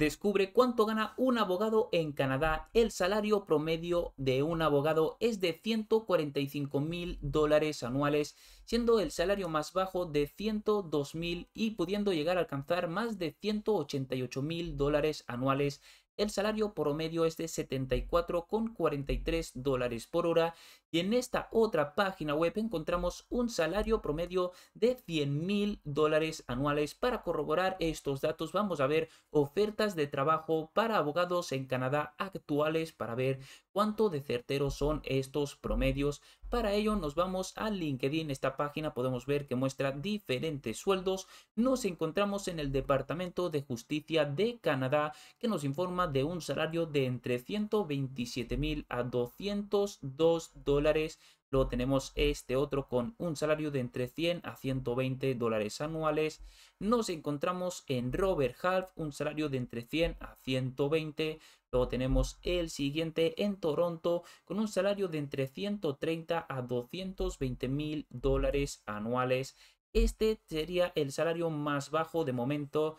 Descubre cuánto gana un abogado en Canadá. El salario promedio de un abogado es de 145 mil dólares anuales, siendo el salario más bajo de 102 mil y pudiendo llegar a alcanzar más de 188 mil dólares anuales el salario promedio es de 74,43 dólares por hora y en esta otra página web encontramos un salario promedio de 100 mil dólares anuales. Para corroborar estos datos vamos a ver ofertas de trabajo para abogados en Canadá actuales para ver cuánto de certeros son estos promedios. Para ello nos vamos a LinkedIn. Esta página podemos ver que muestra diferentes sueldos. Nos encontramos en el Departamento de Justicia de Canadá que nos informa de un salario de entre 127 mil a 202 dólares. Luego tenemos este otro con un salario de entre 100 a 120 dólares anuales. Nos encontramos en Robert Half un salario de entre 100 a 120. Luego tenemos el siguiente en Toronto con un salario de entre 130 a 220 mil dólares anuales. Este sería el salario más bajo de momento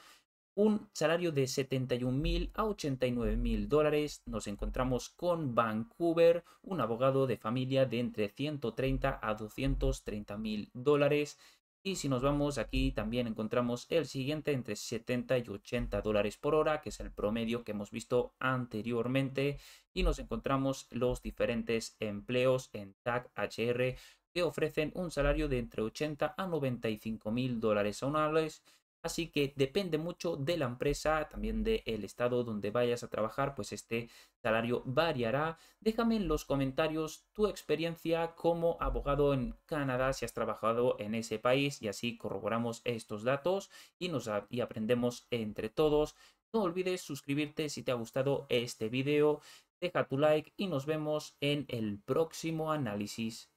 un salario de 71 mil a 89 mil dólares. Nos encontramos con Vancouver, un abogado de familia de entre 130 a 230 mil dólares. Y si nos vamos aquí también encontramos el siguiente entre 70 y 80 dólares por hora, que es el promedio que hemos visto anteriormente. Y nos encontramos los diferentes empleos en TAC HR que ofrecen un salario de entre 80 a 95 mil dólares anuales Así que depende mucho de la empresa, también del el estado donde vayas a trabajar, pues este salario variará. Déjame en los comentarios tu experiencia como abogado en Canadá, si has trabajado en ese país y así corroboramos estos datos y, nos, y aprendemos entre todos. No olvides suscribirte si te ha gustado este video, deja tu like y nos vemos en el próximo análisis.